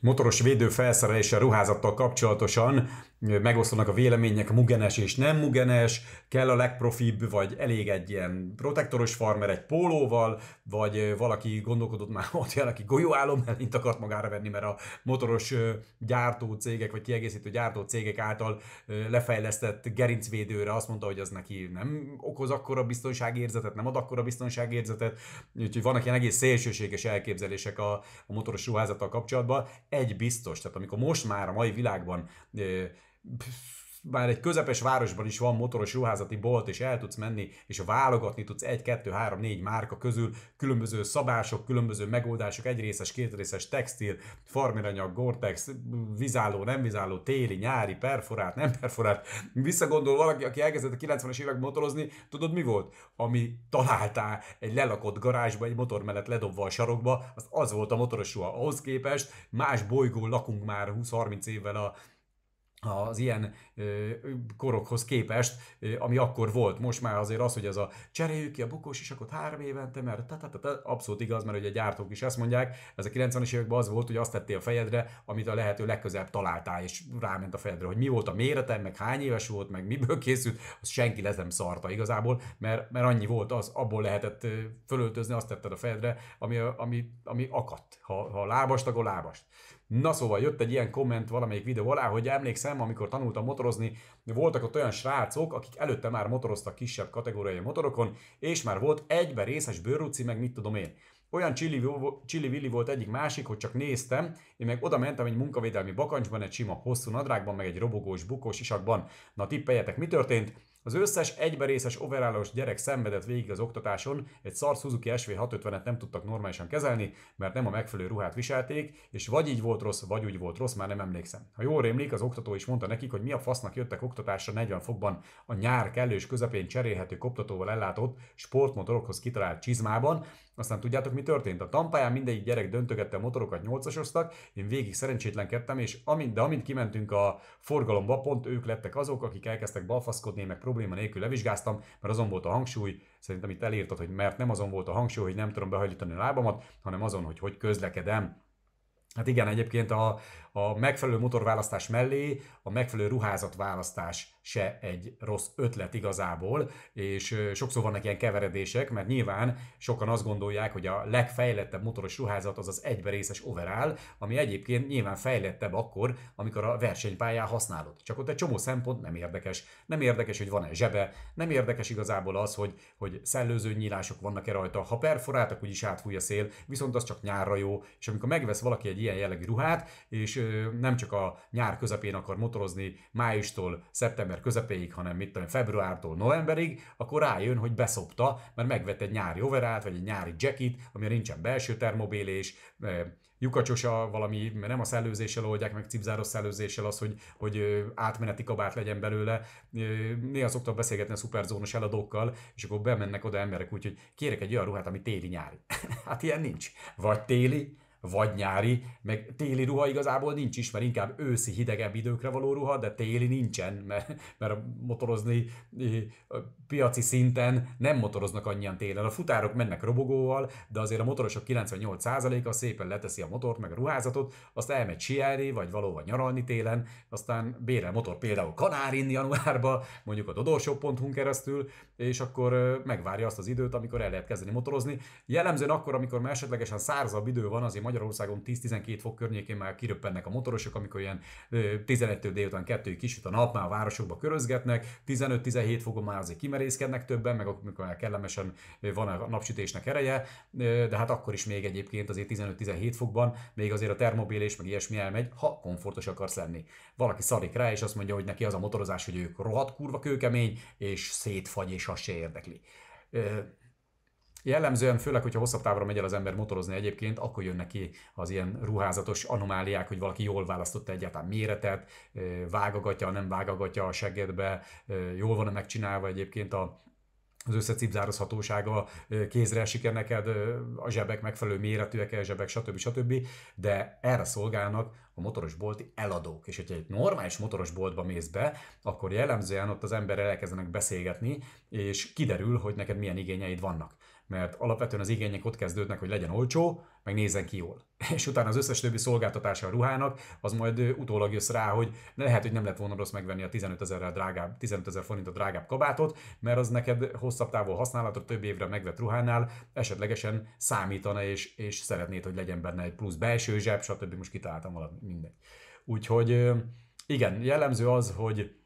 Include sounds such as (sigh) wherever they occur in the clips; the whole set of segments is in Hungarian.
motoros védő felszerelése ruházattal kapcsolatosan megoszlanak a vélemények, mugenes és nem mugenes, kell a legprofibb, vagy elég egy ilyen protektoros farmer egy pólóval, vagy valaki gondolkodott már (laughs) ott, aki golyóállom elint akart magára venni, mert a motoros gyártó cégek, vagy kiegészítő gyártó cégek által lefejlesztett gerincvédőre azt mondta, hogy az neki nem okoz akkora biztonságérzetet, nem ad akkora biztonságérzetet, úgyhogy vannak ilyen egész szélsőséges elképzelések a, a motoros ruházattal kapcsolatban egy biztos, tehát amikor most már a mai világban már egy közepes városban is van motoros ruházati bolt, és el tudsz menni, és válogatni tudsz egy, kettő, három, négy márka közül, különböző szabások, különböző megoldások, egyrészes, kétrészes textil, farmiranyag, gortex, vizáló, nem vizáló, téli, nyári, perforált, nem perforált. Visszagondol valaki, aki elkezdett a 90-es évek motorozni, tudod mi volt? Ami találtál egy lelakott garázsba, egy motor mellett ledobva a sarokba, az az volt a motoros ruha. Ahhoz képest más bolygón lakunk már 20-30 évvel a az ilyen ö, korokhoz képest, ö, ami akkor volt. Most már azért az, hogy ez a cseréljük ki a bukós is, akkor három évente, mert ta, ta, te, ta, abszolút igaz, mert ugye a gyártók is ezt mondják, ez a 90-es években az volt, hogy azt tettél a fejedre, amit a lehető legközelebb találtál, és ráment a fejedre, hogy mi volt a mérete, meg hány éves volt, meg miből készült, az senki lesz nem szarta igazából, mert, mert annyi volt az, abból lehetett fölöltözni, azt tetted a fejedre, ami, ami, ami akadt. Ha, ha lábast, akkor lábast. Na szóval jött egy ilyen komment valamelyik videó alá, hogy emlékszem, amikor tanultam motorozni, voltak ott olyan srácok, akik előtte már motoroztak kisebb kategóriai motorokon, és már volt egybe részes bőrúci, meg mit tudom én. Olyan csili-villi volt egyik másik, hogy csak néztem, én meg oda mentem egy munkavédelmi bakancsban, egy sima hosszú nadrágban, meg egy robogós bukós isakban. Na tippeljetek, mi történt? Az összes egyberészes overállós gyerek szenvedett végig az oktatáson, egy szar Suzuki SV650-et nem tudtak normálisan kezelni, mert nem a megfelelő ruhát viselték, és vagy így volt rossz, vagy úgy volt rossz, már nem emlékszem. Ha jól rémlik, az oktató is mondta nekik, hogy mi a fasznak jöttek oktatásra 40 fokban a nyár kellős közepén cserélhető koptatóval ellátott sportmotorokhoz kitalált csizmában, aztán tudjátok, mi történt? A tampáján mindegyik gyerek döntögette a motorokat, nyolcasoztak, én végig szerencsétlenkedtem, és amint, de amint kimentünk a forgalomba, pont ők lettek azok, akik elkezdtek balfaszkodni, meg probléma nélkül levizsgáztam, mert azon volt a hangsúly, szerintem itt elírtad, hogy mert nem azon volt a hangsúly, hogy nem tudom behajlítani a lábamat, hanem azon, hogy hogy közlekedem. Hát igen, egyébként a, a megfelelő motorválasztás mellé a megfelelő ruházatválasztás se egy rossz ötlet igazából, és sokszor vannak ilyen keveredések, mert nyilván sokan azt gondolják, hogy a legfejlettebb motoros ruházat az az egyberészes overall, ami egyébként nyilván fejlettebb akkor, amikor a versenypályán használod. Csak ott egy csomó szempont nem érdekes. Nem érdekes, hogy van-e zsebe, nem érdekes igazából az, hogy, hogy szellőző nyílások vannak-e rajta. Ha perforáltak, úgyis átfúj a szél, viszont az csak nyárra jó. És amikor megvesz valaki egy ilyen jellegű ruhát, és nem csak a nyár közepén akar motorozni májustól szeptember közepéig, hanem mit tudom, februártól novemberig, akkor rájön, hogy beszopta, mert megvett egy nyári overát, vagy egy nyári jacket, ami nincsen belső termobélés, lyukacsos a valami, mert nem a szellőzéssel oldják meg, cipzáros szellőzéssel az, hogy, hogy átmeneti kabát legyen belőle. Néha szoktam beszélgetni a szuperzónos eladókkal, és akkor bemennek oda emberek, úgyhogy kérek egy olyan ruhát, ami téli-nyári. (laughs) hát ilyen nincs. Vagy téli, vagy nyári, meg téli ruha igazából nincs is, mert inkább őszi hidegebb időkre való ruha, de téli nincsen, mert, mert motorozni a piaci szinten nem motoroznak annyian télen. A futárok mennek robogóval, de azért a motorosok 98%-a szépen leteszi a motort, meg a ruházatot, azt elmegy sielni, vagy valóban nyaralni télen, aztán bérel motor például Kanárin januárba, mondjuk a dodorshop.hu-n keresztül, és akkor megvárja azt az időt, amikor el lehet kezdeni motorozni. Jellemzően akkor, amikor már esetlegesen szárazabb idő van, azért Magyarországon 10-12 fok környékén már kiröppennek a motorosok, amikor ilyen 11-től délután 2 kisüt a nap, már a városokba körözgetnek, 15-17 fokon már azért kimerészkednek többen, meg amikor már kellemesen van a napsütésnek ereje, de hát akkor is még egyébként azért 15-17 fokban, még azért a termobélés meg ilyesmi elmegy, ha komfortos akarsz lenni. Valaki szarik rá, és azt mondja, hogy neki az a motorozás, hogy ők rohadt kurva kőkemény, és szétfagy, és azt se érdekli. Jellemzően, főleg, hogyha hosszabb távra megy el az ember motorozni egyébként, akkor jönnek ki az ilyen ruházatos anomáliák, hogy valaki jól választotta egyáltalán méretet, vágagatja, nem vágagatja a segédbe, jól van megcsinálva egyébként a, az összecipzározhatósága, kézre esik-e neked, a zsebek megfelelő méretűek, a zsebek, stb. stb. De erre szolgálnak a motorosbolti eladók. És hogyha egy normális motorosboltba mész be, akkor jellemzően ott az emberrel elkezdenek beszélgetni, és kiderül, hogy neked milyen igényeid vannak mert alapvetően az igények ott kezdődnek, hogy legyen olcsó, meg nézzen ki jól. (laughs) És utána az összes többi szolgáltatása a ruhának, az majd utólag jössz rá, hogy lehet, hogy nem lett volna rossz megvenni a 15 ezerrel drágább, 15 ezer a drágább kabátot, mert az neked hosszabb távol használatot, több évre megvett ruhánál esetlegesen számítana, és, és szeretnéd, hogy legyen benne egy plusz belső zseb, stb. Most kitaláltam valami mindegy. Úgyhogy igen, jellemző az, hogy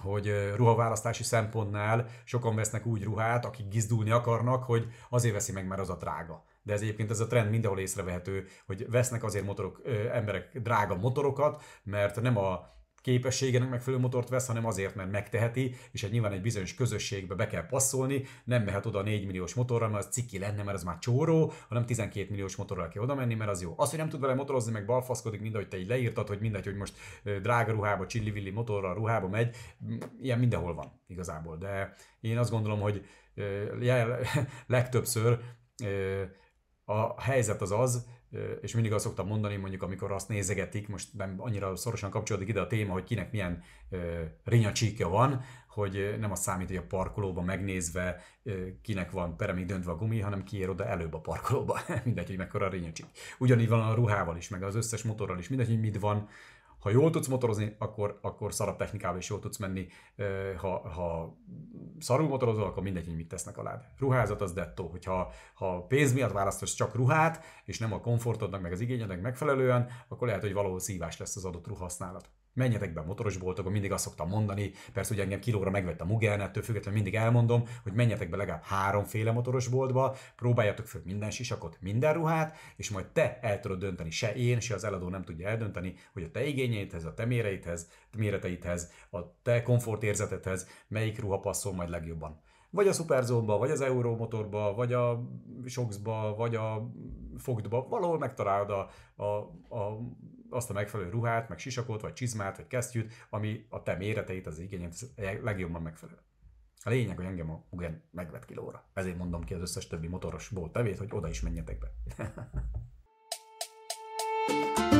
hogy ruhaválasztási szempontnál sokan vesznek úgy ruhát, akik gizdulni akarnak, hogy azért veszi meg, mert az a drága. De ez egyébként ez a trend mindenhol észrevehető, hogy vesznek azért motorok, emberek drága motorokat, mert nem a képességének megfelelő motort vesz, hanem azért, mert megteheti, és egy nyilván egy bizonyos közösségbe be kell passzolni, nem mehet oda 4 milliós motorra, mert az ciki lenne, mert az már csóró, hanem 12 milliós motorral kell oda menni, mert az jó. Az, hogy nem tud vele motorozni, meg balfaszkodik, ahogy te így leírtad, hogy mindegy, hogy most drága ruhába, csillivilli motorral ruhába megy, ilyen mindenhol van igazából. De én azt gondolom, hogy (laughs) legtöbbször a helyzet az az, és mindig azt szoktam mondani, mondjuk amikor azt nézegetik, most nem annyira szorosan kapcsolódik ide a téma, hogy kinek milyen rinyacsíkja van, hogy nem az számít, hogy a parkolóban megnézve kinek van peremig döntve a gumi, hanem kiér oda előbb a parkolóba. (laughs) mindegy, hogy mekkora a rinyacsik. Ugyanígy van a ruhával is, meg az összes motorral is, mindegy, hogy mit van, ha jól tudsz motorozni, akkor, akkor szarabb technikával is jól tudsz menni. Ha, ha szarul motorozol, akkor mindegy, hogy mit tesznek alád. Ruházat az dettó. Hogyha ha pénz miatt választasz csak ruhát, és nem a komfortodnak, meg az igényednek megfelelően, akkor lehet, hogy valahol szívás lesz az adott ruhasználat. Menjetek be a boltokba, mindig azt szoktam mondani, persze ugye engem kilóra megvett a Mugen, ettől függetlenül mindig elmondom, hogy menjetek be legalább háromféle motoros boltba, próbáljatok föl minden sisakot, minden ruhát, és majd te el tudod dönteni, se én, se az eladó nem tudja eldönteni, hogy a te igényeidhez, a te méreidhez, méreteidhez, a te komfortérzetedhez melyik ruha passzol majd legjobban vagy a Superzónba, vagy az Euromotorba, vagy a Soxba, vagy a Fogdba, valahol megtalálod a, a, a azt a megfelelő ruhát, meg sisakot, vagy csizmát, vagy kesztyűt, ami a te méreteit, az igényed legjobban megfelel. A lényeg, hogy engem a Ugen megvet kilóra. Ezért mondom ki az összes többi motoros bolt tevét, hogy oda is menjetek be. (laughs)